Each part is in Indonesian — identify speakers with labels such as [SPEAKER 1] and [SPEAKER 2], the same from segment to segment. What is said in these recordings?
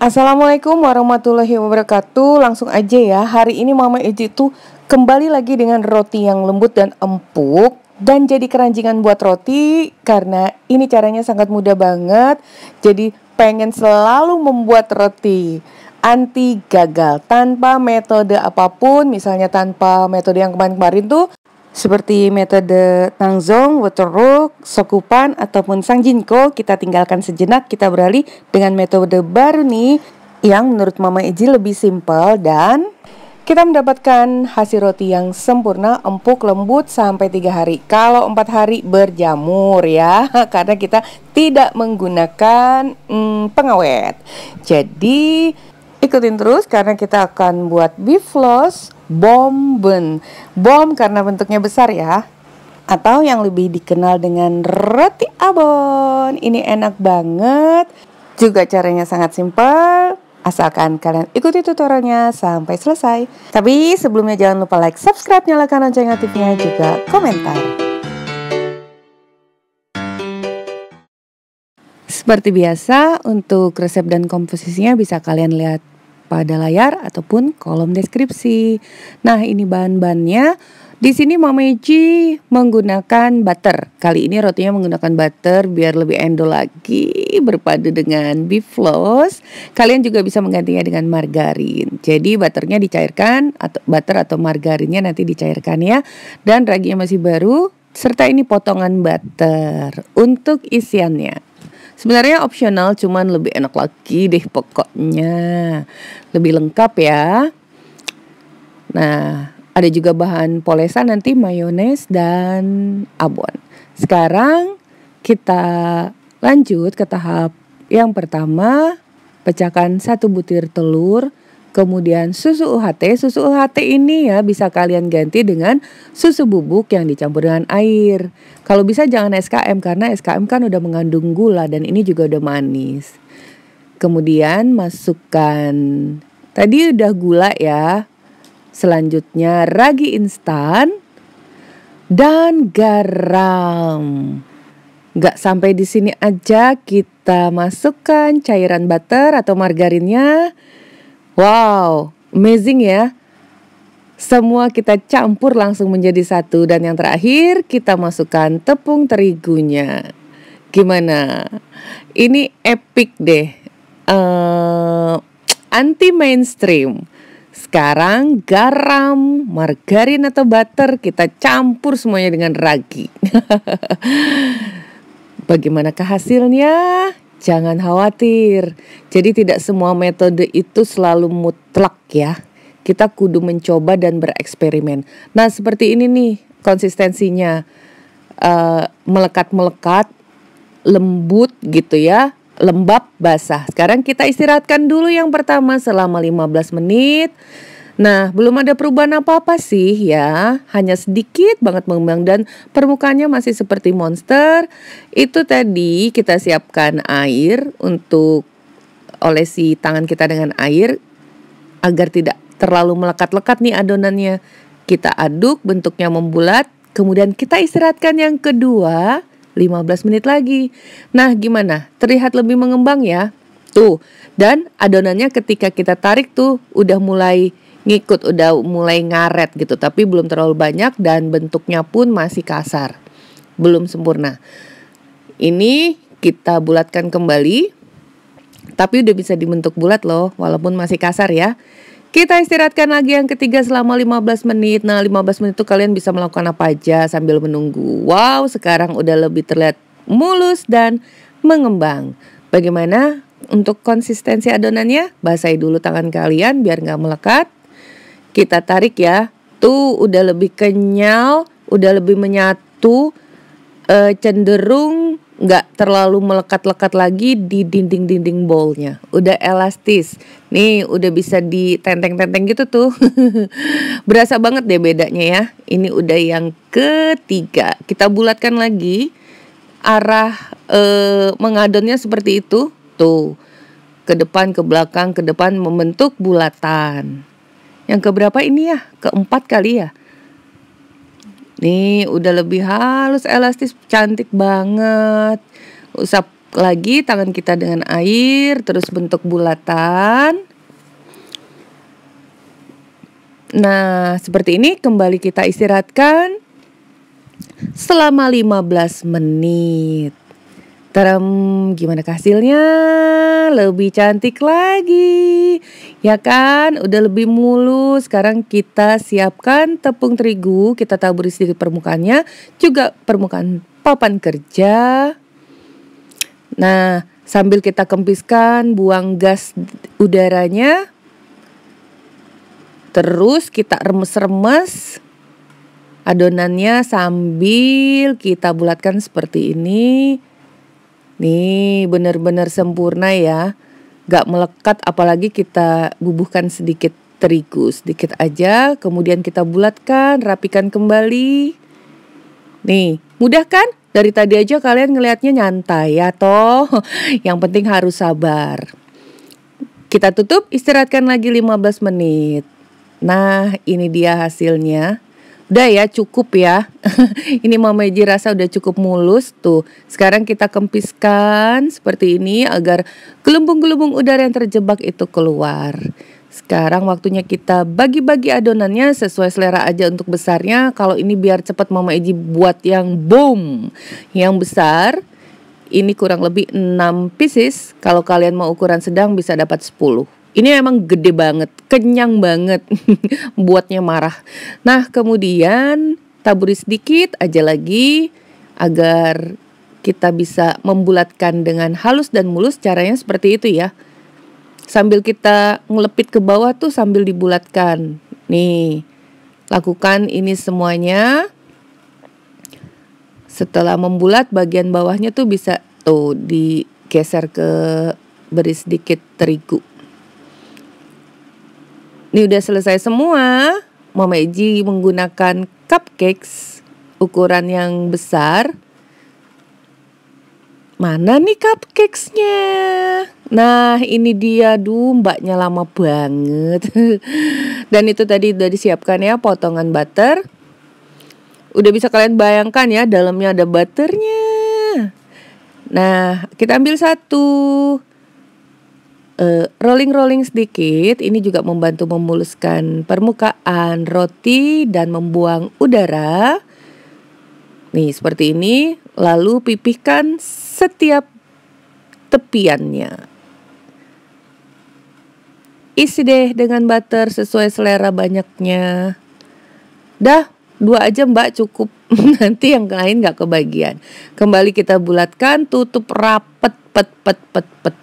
[SPEAKER 1] Assalamualaikum warahmatullahi wabarakatuh. Langsung aja ya. Hari ini Mama Eji tuh kembali lagi dengan roti yang lembut dan empuk dan jadi keranjingan buat roti karena ini caranya sangat mudah banget. Jadi pengen selalu membuat roti anti gagal tanpa metode apapun, misalnya tanpa metode yang kemarin-kemarin tuh seperti metode Tangzong, Waterrook, Sokupan, ataupun Sangjinko kita tinggalkan sejenak, kita beralih dengan metode baru nih yang menurut Mama Eji lebih simpel dan kita mendapatkan hasil roti yang sempurna, empuk, lembut sampai tiga hari. Kalau empat hari berjamur ya, karena kita tidak menggunakan hmm, pengawet. Jadi Ikutin terus karena kita akan buat beef floss bomben. Bom karena bentuknya besar ya. Atau yang lebih dikenal dengan roti abon. Ini enak banget. Juga caranya sangat simpel. Asalkan kalian ikuti tutorialnya sampai selesai. Tapi sebelumnya jangan lupa like, subscribe, nyalakan lonceng notifnya, juga komentar. Seperti biasa, untuk resep dan komposisinya bisa kalian lihat pada layar ataupun kolom deskripsi. Nah, ini bahan-bahannya. Di sini Mameji menggunakan butter. Kali ini rotinya menggunakan butter biar lebih endo lagi berpadu dengan beef floss. Kalian juga bisa menggantinya dengan margarin. Jadi butternya dicairkan atau butter atau margarinnya nanti dicairkan ya. Dan raginya masih baru serta ini potongan butter untuk isiannya. Sebenarnya opsional cuman lebih enak lagi deh pokoknya. Lebih lengkap ya. Nah, ada juga bahan polesan nanti mayones dan abon. Sekarang kita lanjut ke tahap yang pertama, pecahkan satu butir telur Kemudian susu UHT, susu UHT ini ya bisa kalian ganti dengan susu bubuk yang dicampur dengan air. Kalau bisa jangan SKM karena SKM kan udah mengandung gula dan ini juga udah manis. Kemudian masukkan tadi udah gula ya. Selanjutnya ragi instan dan garam. Gak sampai di sini aja kita masukkan cairan butter atau margarinnya. Wow, amazing ya. Semua kita campur langsung menjadi satu dan yang terakhir kita masukkan tepung terigunya. Gimana? Ini epic deh. Uh, eh, anti mainstream. Sekarang garam, margarin atau butter kita campur semuanya dengan ragi. Bagaimana hasilnya? Jangan khawatir. Jadi tidak semua metode itu selalu mutlak ya. Kita kudu mencoba dan bereksperimen. Nah seperti ini nih konsistensinya melekat eh, melekat-melekat, lembut gitu ya, lembab, basah. Sekarang kita istirahatkan dulu yang pertama selama 15 menit. Nah, belum ada perubahan apa-apa sih ya, hanya sedikit banget mengembang dan permukaannya masih seperti monster. Itu tadi kita siapkan air untuk olesi tangan kita dengan air agar tidak terlalu melekat-lekat nih adonannya. Kita aduk bentuknya membulat, kemudian kita istirahatkan yang kedua 15 menit lagi. Nah, gimana? Terlihat lebih mengembang ya. Tuh, dan adonannya ketika kita tarik tuh udah mulai ngikut udah mulai ngaret gitu tapi belum terlalu banyak dan bentuknya pun masih kasar belum sempurna ini kita bulatkan kembali tapi udah bisa dibentuk bulat loh walaupun masih kasar ya kita istirahatkan lagi yang ketiga selama 15 menit. Nah, 15 menit itu kalian bisa melakukan apa aja sambil menunggu. Wow, sekarang udah lebih terlihat mulus dan mengembang. Bagaimana untuk konsistensi adonannya? Basahi dulu tangan kalian biar nggak melekat kita tarik ya tuh udah lebih kenyal udah lebih menyatu e, cenderung nggak terlalu melekat-lekat lagi di dinding-dinding bolnya udah elastis nih udah bisa ditenteng-tenteng gitu tuh berasa banget deh bedanya ya ini udah yang ketiga kita bulatkan lagi arah e, mengadonnya seperti itu tuh ke depan ke belakang ke depan membentuk bulatan yang keberapa ini ya? Keempat kali ya? Nih udah lebih halus, elastis, cantik banget. Usap lagi tangan kita dengan air, terus bentuk bulatan. Nah, seperti ini kembali kita istirahatkan selama 15 menit. Terem, gimana hasilnya? Lebih cantik lagi. Ya kan, udah lebih mulus. Sekarang kita siapkan tepung terigu, kita taburi sedikit permukaannya, juga permukaan papan kerja. Nah, sambil kita kempiskan, buang gas udaranya. Terus kita remes-remes adonannya sambil kita bulatkan seperti ini Nih benar-benar sempurna ya. Gak melekat apalagi kita bubuhkan sedikit terigu sedikit aja. Kemudian kita bulatkan, rapikan kembali. Nih mudah kan? Dari tadi aja kalian ngelihatnya nyantai ya toh. Yang penting harus sabar. Kita tutup, istirahatkan lagi 15 menit. Nah, ini dia hasilnya. Udah ya cukup ya Ini Mama Eji rasa udah cukup mulus tuh Sekarang kita kempiskan seperti ini Agar gelembung-gelembung udara yang terjebak itu keluar sekarang waktunya kita bagi-bagi adonannya sesuai selera aja untuk besarnya. Kalau ini biar cepat Mama Eji buat yang boom. Yang besar ini kurang lebih 6 pieces. Kalau kalian mau ukuran sedang bisa dapat 10 ini emang gede banget, kenyang banget, buatnya marah. Nah, kemudian taburi sedikit aja lagi agar kita bisa membulatkan dengan halus dan mulus caranya seperti itu ya. Sambil kita ngelepit ke bawah tuh sambil dibulatkan. Nih, lakukan ini semuanya. Setelah membulat bagian bawahnya tuh bisa tuh digeser ke beri sedikit terigu. Ini udah selesai semua. Mama Eji menggunakan cupcakes ukuran yang besar. Mana nih cupcakesnya? Nah ini dia duh mbaknya lama banget Dan itu tadi udah disiapkan ya potongan butter Udah bisa kalian bayangkan ya dalamnya ada butternya Nah kita ambil satu Eh, rolling-rolling uh, sedikit ini juga membantu memuluskan permukaan roti dan membuang udara. Nih, seperti ini. Lalu pipihkan setiap tepiannya. Isi deh dengan butter sesuai selera banyaknya. Dah, dua aja mbak cukup. Nanti yang lain gak kebagian. Kembali kita bulatkan, tutup rapet, pet, pet, pet, pet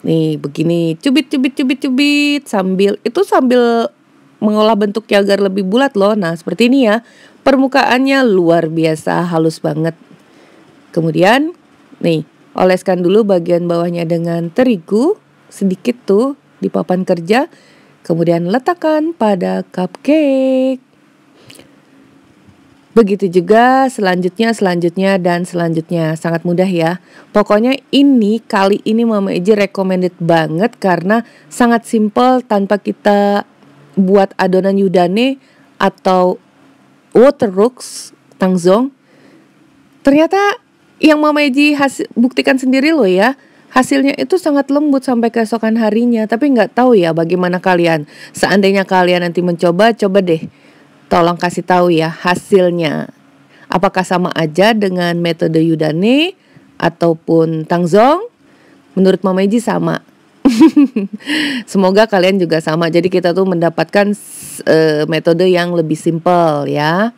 [SPEAKER 1] nih begini cubit cubit cubit cubit sambil itu sambil mengolah bentuknya agar lebih bulat loh nah seperti ini ya permukaannya luar biasa halus banget kemudian nih oleskan dulu bagian bawahnya dengan terigu sedikit tuh di papan kerja kemudian letakkan pada cupcake Begitu juga selanjutnya, selanjutnya, dan selanjutnya. Sangat mudah ya. Pokoknya ini kali ini Mama Eji recommended banget karena sangat simple tanpa kita buat adonan yudane atau water rocks tangzong. Ternyata yang Mama Eji hasil, buktikan sendiri loh ya. Hasilnya itu sangat lembut sampai keesokan harinya, tapi nggak tahu ya bagaimana kalian. Seandainya kalian nanti mencoba, coba deh Tolong kasih tahu ya hasilnya. Apakah sama aja dengan metode Yudane ataupun Tangzong? Menurut Mama Eji sama. Semoga kalian juga sama. Jadi kita tuh mendapatkan uh, metode yang lebih simpel ya.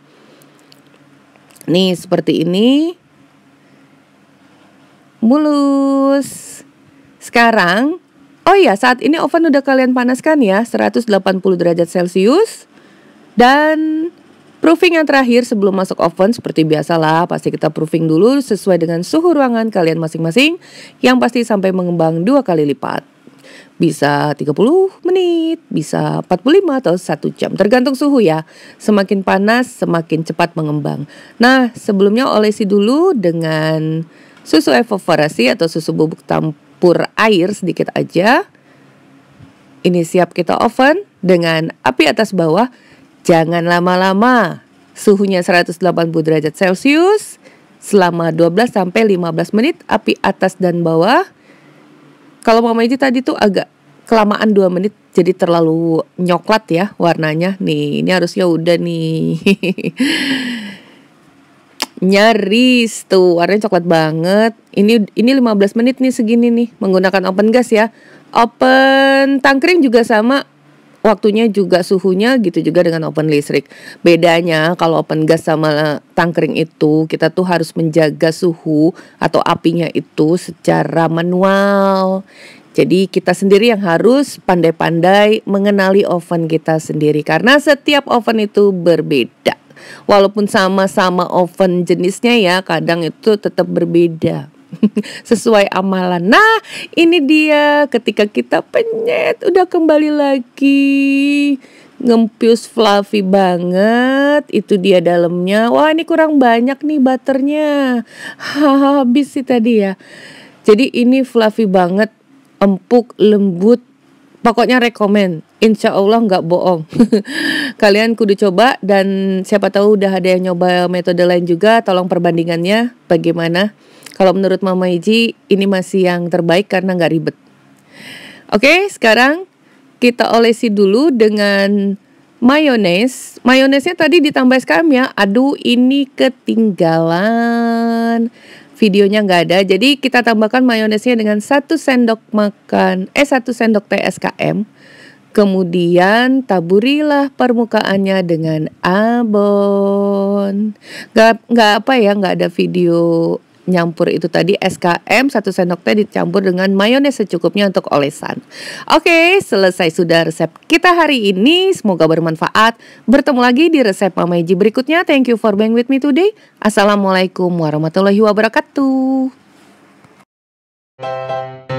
[SPEAKER 1] Nih seperti ini. Mulus. Sekarang, oh ya saat ini oven udah kalian panaskan ya 180 derajat Celcius. Dan Proofing yang terakhir sebelum masuk oven seperti biasalah pasti kita proofing dulu sesuai dengan suhu ruangan kalian masing-masing yang pasti sampai mengembang dua kali lipat. Bisa 30 menit, bisa 45 atau 1 jam, tergantung suhu ya. Semakin panas, semakin cepat mengembang. Nah, sebelumnya olesi dulu dengan susu evaporasi atau susu bubuk campur air sedikit aja. Ini siap kita oven dengan api atas bawah Jangan lama-lama. Suhunya 180 derajat Celcius selama 12 sampai 15 menit api atas dan bawah. Kalau Mama Iji tadi tuh agak kelamaan 2 menit jadi terlalu nyoklat ya warnanya. Nih, ini harusnya udah nih. Nyaris tuh warnanya coklat banget. Ini ini 15 menit nih segini nih menggunakan open gas ya. Open tangkring juga sama waktunya juga suhunya gitu juga dengan open listrik. Bedanya kalau open gas sama tangkring itu kita tuh harus menjaga suhu atau apinya itu secara manual. Jadi kita sendiri yang harus pandai-pandai mengenali oven kita sendiri karena setiap oven itu berbeda. Walaupun sama-sama oven jenisnya ya, kadang itu tetap berbeda. sesuai amalan. Nah, ini dia ketika kita penyet udah kembali lagi ngempius fluffy banget itu dia dalamnya wah ini kurang banyak nih butternya habis sih tadi ya jadi ini fluffy banget empuk lembut pokoknya rekomend, insya Allah nggak bohong kalian kudu coba dan siapa tahu udah ada yang nyoba metode lain juga tolong perbandingannya bagaimana kalau menurut Mama Iji ini masih yang terbaik karena nggak ribet oke sekarang kita olesi dulu dengan mayones mayonesnya tadi ditambah sekam ya aduh ini ketinggalan videonya nggak ada. Jadi kita tambahkan mayonesnya dengan satu sendok makan eh satu sendok tskm Kemudian taburilah permukaannya dengan abon. Gak, gak apa ya, gak ada video nyampur itu tadi SKM satu sendok teh dicampur dengan mayones secukupnya untuk olesan. Oke, selesai sudah resep kita hari ini. Semoga bermanfaat. Bertemu lagi di resep Mama Iji berikutnya. Thank you for being with me today. Assalamualaikum warahmatullahi wabarakatuh.